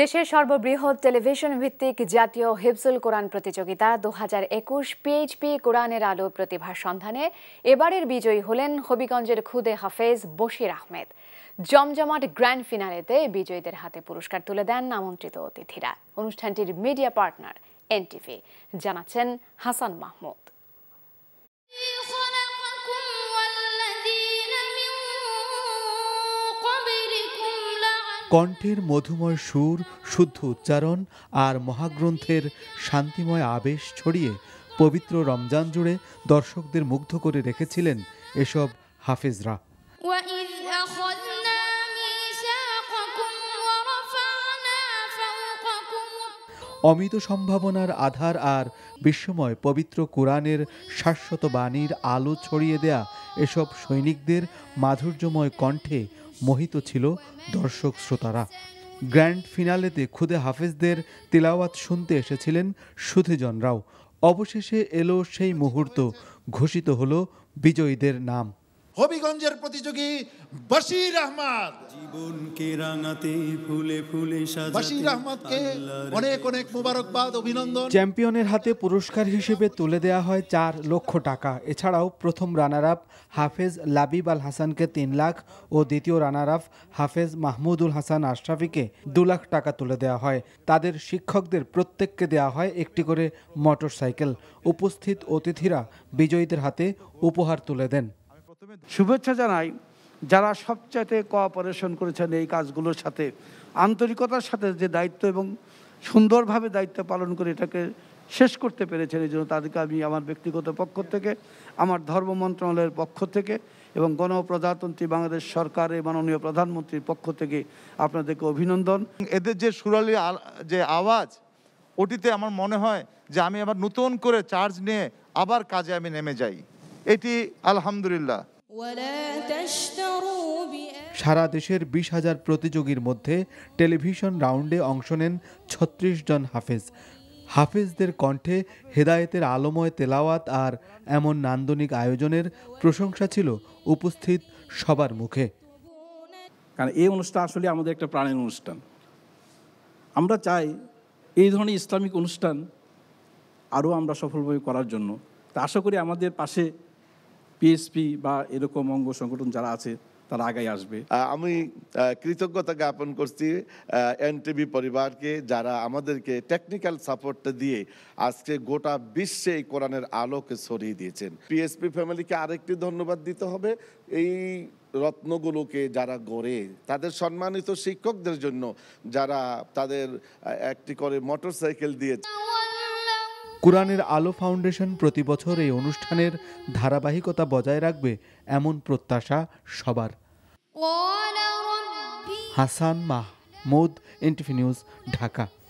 দেশের সর্ববৃহৎ টেলিভিশন ভিত্তিক জাতীয় হিফজুল কোরআন প্রতিযোগিতা দু হাজার একুশ পিএইচপি কোরআনের আলো প্রতিভার সন্ধানে এবারের বিজয়ী হলেন হবিগঞ্জের খুদে হাফেজ বশির আহমেদ জমজমাট গ্র্যান্ড ফিনালেতে বিজয়ীদের হাতে পুরস্কার তুলে দেন আমন্ত্রিত অতিথিরা অনুষ্ঠানটির মিডিয়া পার্টনার এনটিভি জানাচ্ছেন হাসান মাহমুদ কণ্ঠের মধুময় সুর শুদ্ধ উচ্চারণ আর মহাগ্রন্থের শান্তিময় আবেশ ছড়িয়ে পবিত্র রমজান জুড়ে দর্শকদের মুগ্ধ করে রেখেছিলেন এসব হাফেজরা অমিত সম্ভাবনার আধার আর বিশ্বময় পবিত্র কোরআনের শাশ্বত বাণীর আলো ছড়িয়ে দেয়া এসব সৈনিকদের মাধুর্যময় কণ্ঠে মোহিত ছিল দর্শক শ্রোতারা গ্র্যান্ড ফিনালেতে খুদে হাফেজদের তেলাওয়াত শুনতে এসেছিলেন সুধীজন রাও অবশেষে এলো সেই মুহূর্ত ঘোষিত হলো বিজয়ীদের নাম হবিগঞ্জের প্রতিযোগী বশির আহমদ জীবনকে রাঙাতে ফুলে ফুলে বশির আহমদকে অনেক অনেক মোবারকবাদ অভিনন্দন চ্যাম্পিয়নের হাতে পুরস্কার হিসেবে তুলে দেয়া হয় চার লক্ষ টাকা এছাড়াও প্রথম রানার আপ হাফেজ লাবিব আল হাসানকে তিন লাখ ও দ্বিতীয় রানার আপ হাফেজ মাহমুদুল হাসান আশরাফিকে দু লাখ টাকা তুলে দেয়া হয় তাদের শিক্ষকদের প্রত্যেককে দেয়া হয় একটি করে মোটরসাইকেল উপস্থিত অতিথিরা বিজয়ীদের হাতে উপহার তুলে দেন শুভেচ্ছা জানাই যারা সবচাইতে কোঅপারেশন করেছেন এই কাজগুলোর সাথে আন্তরিকতার সাথে যে দায়িত্ব এবং সুন্দরভাবে দায়িত্ব পালন করে এটাকে শেষ করতে পেরেছেন এই জন্য তাদেরকে আমি আমার ব্যক্তিগত পক্ষ থেকে আমার ধর্ম মন্ত্রণালয়ের পক্ষ থেকে এবং গণপ্রজাতন্ত্রী বাংলাদেশ সরকারের মাননীয় প্রধানমন্ত্রীর পক্ষ থেকে আপনাদেরকে অভিনন্দন এদের যে সুরালি যে আওয়াজ ওটিতে আমার মনে হয় যে আমি আবার নতুন করে চার্জ নিয়ে আবার কাজে আমি নেমে যাই এটি আলহামদুলিল্লাহ সারা দেশের বিশ হাজার প্রতিযোগীর মধ্যে টেলিভিশন রাউন্ডে অংশ নেন ছত্রিশ জন হাফেজ হাফেজদের কণ্ঠে হেদায়েতের আলোময় তেলাওয়াত আর এমন নান্দনিক আয়োজনের প্রশংসা ছিল উপস্থিত সবার মুখে কারণ এই অনুষ্ঠান আসলে আমাদের একটা প্রাণের অনুষ্ঠান আমরা চাই এই ধরনের ইসলামিক অনুষ্ঠান আরও আমরা সফলভাবে করার জন্য তা আশা করি আমাদের পাশে পিএসপি বা এরকম অঙ্গ সংগঠন যারা আছে তারা আগায় আসবে আমি কৃতজ্ঞতা জ্ঞাপন করছি এনটিভি পরিবারকে যারা আমাদেরকে টেকনিক্যাল সাপোর্টটা দিয়ে আজকে গোটা বিশ্বে এই কোরআনের আলোকে ছড়িয়ে দিয়েছেন পিএসপি ফ্যামিলিকে আরেকটি ধন্যবাদ দিতে হবে এই রত্নগুলোকে যারা গড়ে তাদের সম্মানিত শিক্ষকদের জন্য যারা তাদের একটি করে মোটরসাইকেল দিয়েছে কোরআনের আলো ফাউন্ডেশন প্রতি বছর এই অনুষ্ঠানের ধারাবাহিকতা বজায় রাখবে এমন প্রত্যাশা সবার হাসান মাহমুদ এনটিভি নিউজ ঢাকা